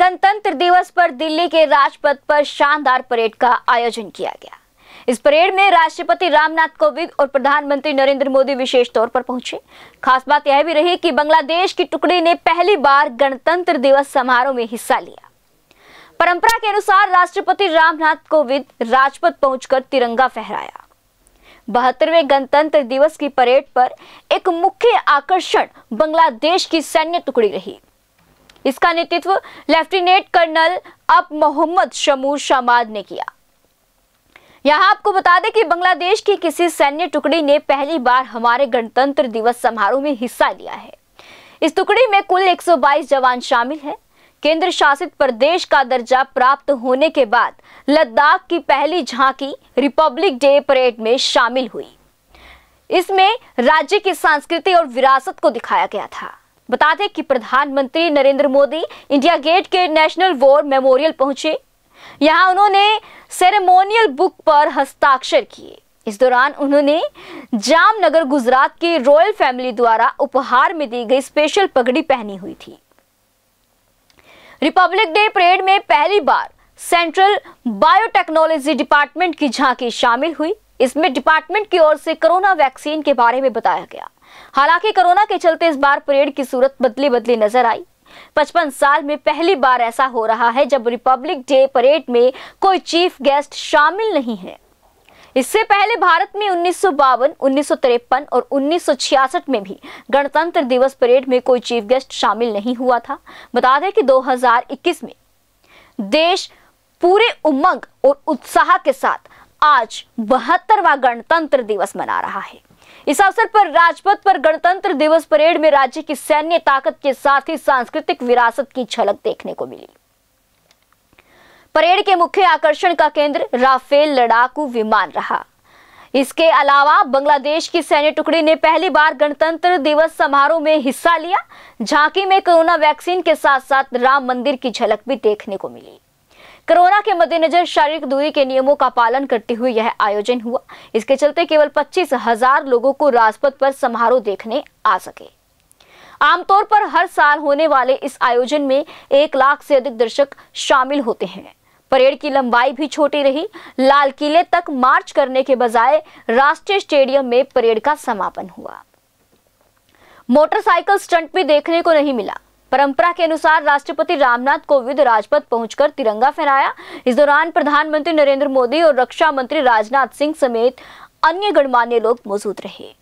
गणतंत्र दिवस पर दिल्ली के राजपथ पर शानदार परेड का आयोजन किया गया इस परेड में राष्ट्रपति रामनाथ कोविंद और प्रधानमंत्री नरेंद्र मोदी विशेष तौर पर पहुंचे खास बात यह भी रही कि बांग्लादेश की टुकड़ी ने पहली बार गणतंत्र दिवस समारोह में हिस्सा लिया परंपरा के अनुसार राष्ट्रपति रामनाथ कोविंद राजपथ पहुंचकर तिरंगा फहराया बहत्तरवें गणतंत्र दिवस की परेड पर एक मुख्य आकर्षण बांग्लादेश की सैन्य टुकड़ी रही इसका नेतृत्व लेफ्टिनेंट कर्नल अब मोहम्मद शमूर शमाद ने किया यहां आपको बता दें कि बांग्लादेश की किसी सैन्य टुकड़ी ने पहली बार हमारे गणतंत्र दिवस समारोह में हिस्सा लिया है इस टुकड़ी में कुल 122 जवान शामिल हैं केंद्र शासित प्रदेश का दर्जा प्राप्त होने के बाद लद्दाख की पहली झांकी रिपब्लिक डे परेड में शामिल हुई इसमें राज्य की संस्कृति और विरासत को दिखाया गया था बता दें कि प्रधानमंत्री नरेंद्र मोदी इंडिया गेट के नेशनल वॉर मेमोरियल पहुंचे यहां उन्होंने सेरेमोनियल बुक पर हस्ताक्षर किए इस दौरान उन्होंने जामनगर गुजरात के रॉयल फैमिली द्वारा उपहार में दी गई स्पेशल पगड़ी पहनी हुई थी रिपब्लिक डे परेड में पहली बार सेंट्रल बायोटेक्नोलॉजी डिपार्टमेंट की झांकी शामिल हुई इसमें डिपार्टमेंट की ओर से कोरोना वैक्सीन के बारे में बताया गया हालांकि कोरोना के चलते इस बार परेड की सूरत बदली बदली नजर आई पचपन साल में पहली बार ऐसा हो रहा है जब रिपब्लिक डे परेड में कोई चीफ गेस्ट शामिल नहीं है इससे पहले भारत में उन्नीस उन्नीस और उन्नीस में भी गणतंत्र दिवस परेड में कोई चीफ गेस्ट शामिल नहीं हुआ था बता दें कि 2021 में देश पूरे उमंग और उत्साह के साथ आज बहत्तरवा गणतंत्र दिवस मना रहा है इस अवसर पर राजपथ पर गणतंत्र दिवस परेड में राज्य की सैन्य ताकत के साथ ही सांस्कृतिक विरासत की झलक देखने को मिली परेड के मुख्य आकर्षण का केंद्र राफेल लड़ाकू विमान रहा इसके अलावा बांग्लादेश की सैन्य टुकड़ी ने पहली बार गणतंत्र दिवस समारोह में हिस्सा लिया झांकी में कोरोना वैक्सीन के साथ साथ राम मंदिर की झलक भी देखने को मिली कोरोना के मद्देनजर शारीरिक दूरी के नियमों का पालन करते हुए यह आयोजन हुआ इसके चलते केवल पच्चीस हजार लोगों को राजपथ पर समारोह देखने आ सके आमतौर पर हर साल होने वाले इस आयोजन में एक लाख से अधिक दर्शक शामिल होते हैं परेड की लंबाई भी छोटी रही लाल किले तक मार्च करने के बजाय राष्ट्रीय स्टेडियम में परेड का समापन हुआ मोटरसाइकिल स्टंट भी देखने को नहीं मिला परंपरा के अनुसार राष्ट्रपति रामनाथ कोविंद राजपथ पहुंचकर तिरंगा फहराया इस दौरान प्रधानमंत्री नरेंद्र मोदी और रक्षा मंत्री राजनाथ सिंह समेत अन्य गणमान्य लोग मौजूद रहे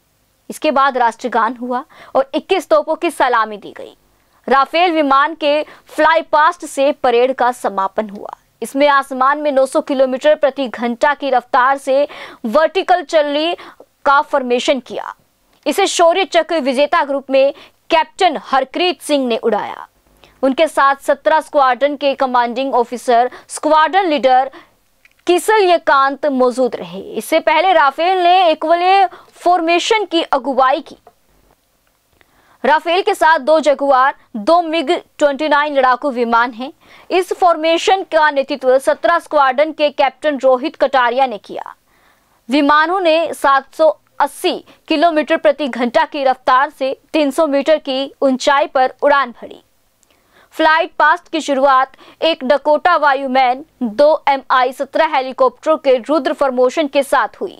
इसके बाद राष्ट्रगान हुआ और 21 तोपों की सलामी दी गई राफेल विमान के फ्लाई पास्ट से परेड का समापन हुआ इसमें आसमान में 900 किलोमीटर प्रति घंटा की रफ्तार से वर्टिकल चलने का फॉर्मेशन किया इसे शौर्य चक्र विजेता ग्रुप में कैप्टन हरक्रीत सिंह ने उड़ाया उनके साथ सत्रह स्क्वाड्रन के कमांडिंग ऑफिसर स्क्वाड्रन लीडर किसल यकांत मौजूद रहे इससे पहले राफेल ने इक्वले फॉर्मेशन की अगुवाई की राफेल के साथ दो जगुआर दो मिग 29 लड़ाकू विमान हैं इस फॉर्मेशन का नेतृत्व 17 स्क्वाड्रन के कैप्टन रोहित कटारिया ने किया विमानों ने 80 किलोमीटर प्रति घंटा की रफ्तार से 300 मीटर की ऊंचाई पर उड़ान भरी फ्लाइट पास्ट की शुरुआत एक डकोटा वायुमैन दो एम आई सत्रह हेलीकॉप्टरों के रुद्र फॉर्मोशन के साथ हुई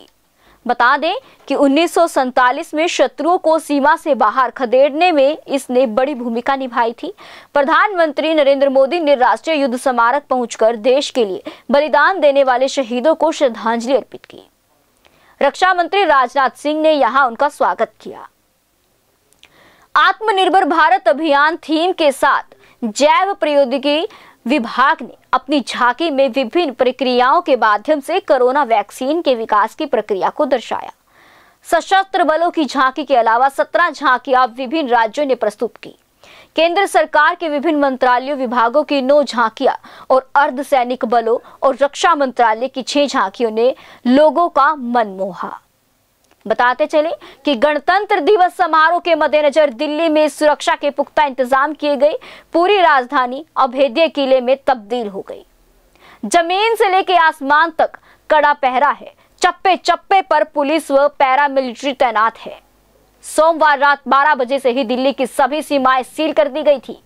बता दें कि उन्नीस में शत्रुओं को सीमा से बाहर खदेड़ने में इसने बड़ी भूमिका निभाई थी प्रधानमंत्री नरेंद्र मोदी ने राष्ट्रीय युद्ध स्मारक पहुंचकर देश के लिए बलिदान देने वाले शहीदों को श्रद्धांजलि अर्पित की रक्षा मंत्री राजनाथ सिंह ने यहां उनका स्वागत किया आत्मनिर्भर भारत अभियान थीम के साथ जैव प्रौद्योगिकी विभाग ने अपनी झांकी में विभिन्न प्रक्रियाओं के माध्यम से कोरोना वैक्सीन के विकास की प्रक्रिया को दर्शाया सशस्त्र बलों की झांकी के अलावा सत्रह झांकियां विभिन्न राज्यों ने प्रस्तुत की केंद्र सरकार के विभिन्न मंत्रालयों विभागों की नौ झांकियां और अर्ध सैनिक बलों और रक्षा मंत्रालय की छह झांकियों ने लोगों का मन मोहा बताते चले कि गणतंत्र दिवस समारोह के मद्देनजर दिल्ली में सुरक्षा के पुख्ता इंतजाम किए गए पूरी राजधानी अभेद्य किले में तब्दील हो गई जमीन से लेकर आसमान तक कड़ा पहरा है चप्पे चप्पे पर पुलिस व पैरामिलिट्री तैनात है सोमवार रात 12 बजे से ही दिल्ली की सभी सीमाएं सील कर दी गई थी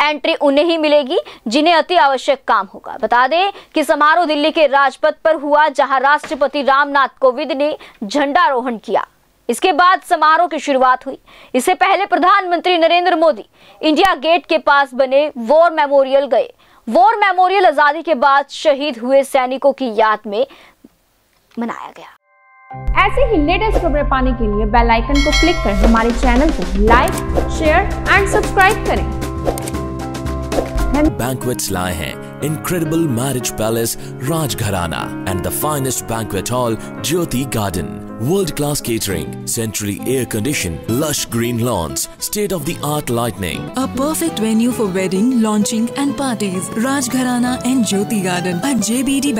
एंट्री उन्हें ही मिलेगी जिन्हें अति आवश्यक काम होगा बता दें कि समारोह दिल्ली के राजपथ पर हुआ जहां राष्ट्रपति रामनाथ कोविंद ने झंडारोहण किया इसके बाद समारोह की शुरुआत हुई इससे पहले प्रधानमंत्री नरेंद्र मोदी इंडिया गेट के पास बने वॉर मेमोरियल गए वॉर मेमोरियल आजादी के बाद शहीद हुए सैनिकों की याद में मनाया गया ऐसे ही लेटेस्ट खबरें पाने के लिए बेल आइकन को क्लिक कर हमारे चैनल को लाइक शेयर एंड सब्सक्राइब करें Banquets lie hai incredible marriage palace Rajgharana and the finest banquet hall Jyoti Garden world-class catering centrally air-conditioned lush green lawns state-of-the-art lighting a perfect venue for wedding launching and parties Rajgharana and Jyoti Garden at JBD